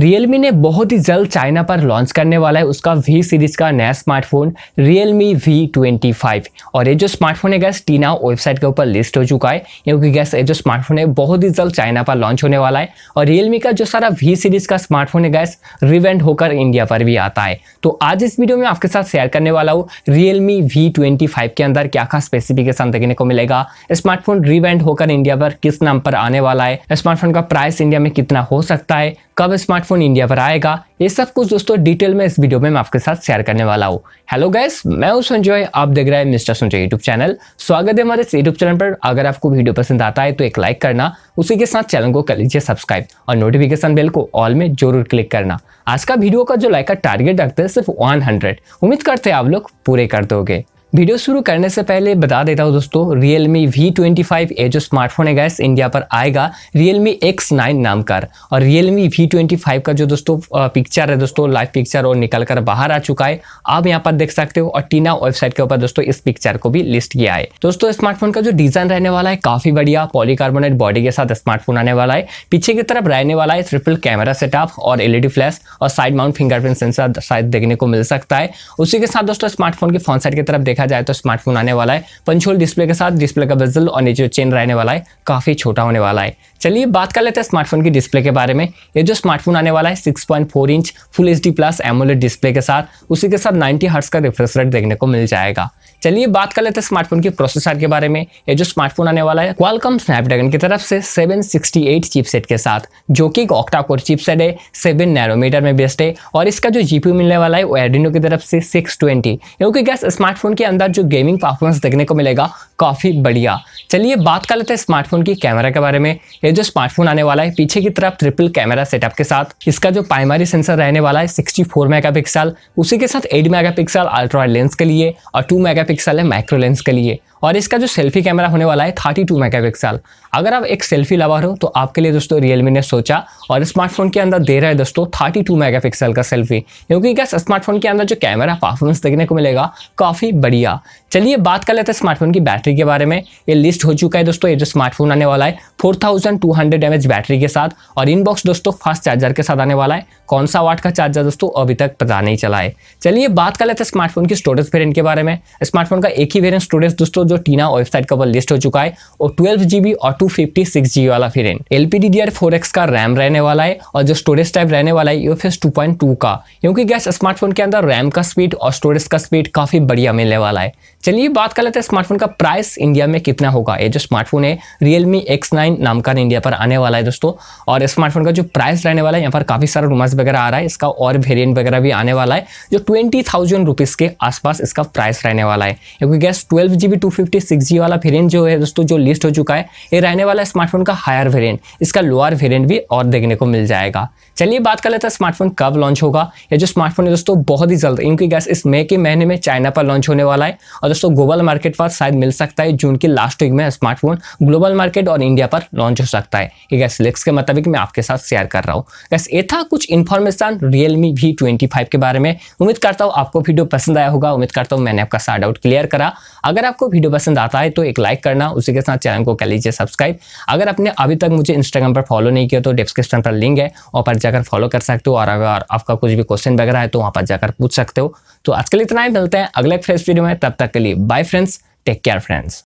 Realme ने बहुत ही जल्द चाइना पर लॉन्च करने वाला है उसका वी सीरीज का नया smartphone Realme V twenty five और ये जो स्मार्टफोन है गैस टीना वेबसाइट के ऊपर लिस्ट हो चुका है क्योंकि गैस ये जो स्मार्टफोन है बहुत ही जल्द चाइना पर लॉन्च होने वाला है और रियलमी का जो सारा वी सीरीज का स्मार्टफोन है गैस रिवेंट होकर इंडिया पर भी आता है तो आज इस वीडियो में आपके साथ शेयर करने वाला हूँ रियलमी वी ट्वेंटी फाइव के अंदर क्या खास स्पेसिफिकेशन देखने को मिलेगा स्मार्टफोन रिवेंट होकर इंडिया पर किस नाम पर आने वाला है स्मार्टफोन का प्राइस इंडिया में कितना हो सकता है कब स्मार्टफोन स्मार्टफोन इंडिया पर आएगा ये सब कुछ दोस्तों डिटेल में इस वीडियो में मैं आपके साथ शेयर करने वाला हूँ हेलो गैस मैं हूँ संजय आप देख रहे हैं मिस्टर संजय यूट्यूब चैनल स्वागत है हमारे यूट्यूब चैनल पर अगर आपको वीडियो पसंद आता है तो एक लाइक करना उसी के साथ चैनल को कर लीजिए सब्सक्राइब और नोटिफिकेशन बेल को ऑल में जरूर क्लिक करना आज का वीडियो का जो लाइक का टारगेट रखते हैं सिर्फ वन उम्मीद करते हैं आप लोग पूरे कर दोगे वीडियो शुरू करने से पहले बता देता हूँ दोस्तों Realme V25 ए जो स्मार्टफोन है गैस इंडिया पर आएगा Realme X9 नाम का और Realme V25 का जो दोस्तों पिक्चर है दोस्तों लाइव पिक्चर और निकल कर बाहर आ चुका है आप यहाँ पर देख सकते हो और टीना वेबसाइट के ऊपर दोस्तों इस पिक्चर को भी लिस्ट किया है दोस्तों स्मार्टफोन का जो डिजाइन रहने वाला है काफी बढ़िया पॉलीकार्बोनेट बॉडी के साथ स्मार्टफोन आने वाला है पीछे की तरफ रहने वाला है ट्रिपल कैमरा सेटअप और एलईडी फ्लैश और साइड माउंट फिंगरप्रिंट सेंसर शायद देखने को मिल सकता है उसी के साथ दोस्तों स्मार्टफोन के फोन साइड की तरफ देख देखा जाए तो स्मार्टफोन आने वाला है पंचोल डिस्प्ले के साथ डिस्प्ले का बजल और नीचे चेन रहने वाला है काफ़ी छोटा होने वाला है चलिए बात कर लेते हैं स्मार्टफोन की डिस्प्ले के बारे में ये जो स्मार्टफोन आने वाला है 6.4 inch full H plus AMOLED display के साथ उसी के साथ 90 हर्ट्स का रिफ्रेश रेट देखने को मिल जाएगा चलिए बात कर लेते हैं स्मार्टफोन के प्रोसेसर के बारे में ये जो स्मार्टफोन आने वाला है क्वालकम स्नैपड्रैगन की तरफ से 768 चिपसेट के साथ जो कि एक ऑक्टा कोर चिपसेट है सेवन नैरोमीटर में बेस्ट है और इसका जो जीपीयू मिलने वाला है वो एडिनो की तरफ से 620 ट्वेंटी क्योंकि गैस स्मार्टफोन के अंदर जो गेमिंग परफॉर्मेंस देखने को मिलेगा काफ़ी बढ़िया चलिए बात कर लेते हैं स्मार्टफोन की कैमरा के बारे में ये जो स्मार्टफोन आने वाला है पीछे की तरफ ट्रिपल कैमरा सेटअप के साथ इसका जो प्राइमरी सेंसर रहने वाला है 64 मेगापिक्सल उसी के साथ 8 मेगापिक्सल अल्ट्रा लेंस के लिए और 2 मेगापिक्सल है माइक्रो लेंस के लिए और इसका जो सेल्फी कैमरा होने वाला है 32 टू अगर आप एक सेल्फी लवर हो तो आपके लिए दोस्तों रियलमी ने सोचा और स्मार्टफोन के अंदर दे रहा है दोस्तों 32 टू का सेल्फी क्योंकि क्या स्मार्टफोन के अंदर जो कैमरा परफॉर्मेंस देखने को मिलेगा काफ़ी बढ़िया चलिए बात कर लेते हैं स्मार्टफोन की बैटरी के बारे में ये लिस्ट हो चुका है दोस्तों ये जो स्मार्टफोन आने वाला है four thousand two hundred M H battery के साथ और इनबॉक्स दोस्तों फास्ट चार्जर के साथ आने वाला है कौन सा वाट का चार्जर दोस्तों अभी तक पता नहीं चला है चलिए बात कर लेते हैं स्मार्टफोन की स्टोरेज वेरियंट के बारे में स्मार्टफोन का एक ही वेरियंट स्टोरेज दोस्तों जो टीना वेबसाइट का ऊपर लिस्ट हो चुका है वो ट्वेल्व जीबी और टू फिफ्टी सिक्स जीबी वाला variant LPD D R four X का रैम रहने वाला है और जो स्टोरेज टाइप रहने वाला है यूफेस टू पॉइंट टू का क्योंकि गैस स्मार्टफोन के अंदर रैम का स्पीड और स्टोरेज का स्पीड काफी बढ़िया मिलने वाला है चलिए बात कर लेते हैं स्मार्टफोन का प्राइस इंडिया में कितना होगा ये जो स्मार्टफोन है रियलमी एक्स नाइन नाम का इंडिया पर आने वाला है दोस्तों और स्मार्टफोन का जो प्राइस रहने वाला है यहाँ पर काफी सारा रूमर्स वगैरह आ रहा है इसका और वेरियंट वगैरह भी आने वाला है जो ट्वेंटी थाउजेंड रुपीज के आसपास इसका प्राइस रहने वाला है क्योंकि गैस ट्वेल्व जीबी टू फिफ्टी वाला वेरियंट जो है दोस्तों जो लिस्ट हो चुका है ये रहने वाला स्मार्टफोन का हायर वेरियंट इसका लोअर वेरियंट भी और देखने को मिल जाएगा चलिए बात कर लेते हैं स्मार्टफोन कब लॉन्च होगा ये जो स्मार्टफोन है दोस्तों बहुत ही जल्द क्योंकि गैस इस मई के महीने में चाइना पर लॉन्च होने वाला है और दोस्तों ग्लोबल मार्केट पर शायद मिल सकता है जून की लास्ट वीक में स्मार्टफोन ग्लोबल मार्केट और इंडिया पर लॉन्च हो सकता है ये गैस लिक्स के मुताबिक मैं आपके साथ शेयर कर रहा हूँ गैस ये था कुछ इन्फॉर्मेशन रियलमी वी ट्वेंटी के बारे में उम्मीद करता हूँ आपको वीडियो पसंद आया होगा उम्मीद करता हूँ मैंने आपका सारा डाउट क्लियर करा अगर आपको वीडियो वीडियो पसंद आता है तो एक लाइक करना उसी के साथ चैनल को कर लीजिए सब्सक्राइब अगर आपने अभी तक मुझे इंस्टाग्राम पर फॉलो नहीं किया तो डिस्क्रिप्शन पर लिंक है वहाँ पर जाकर फॉलो कर सकते हो और अगर आपका कुछ भी क्वेश्चन वगैरह है तो वहाँ पर जाकर पूछ सकते हो तो आज के लिए इतना ही मिलते हैं अगले फ्रेश वीडियो में तब तक के लिए bye friends take care friends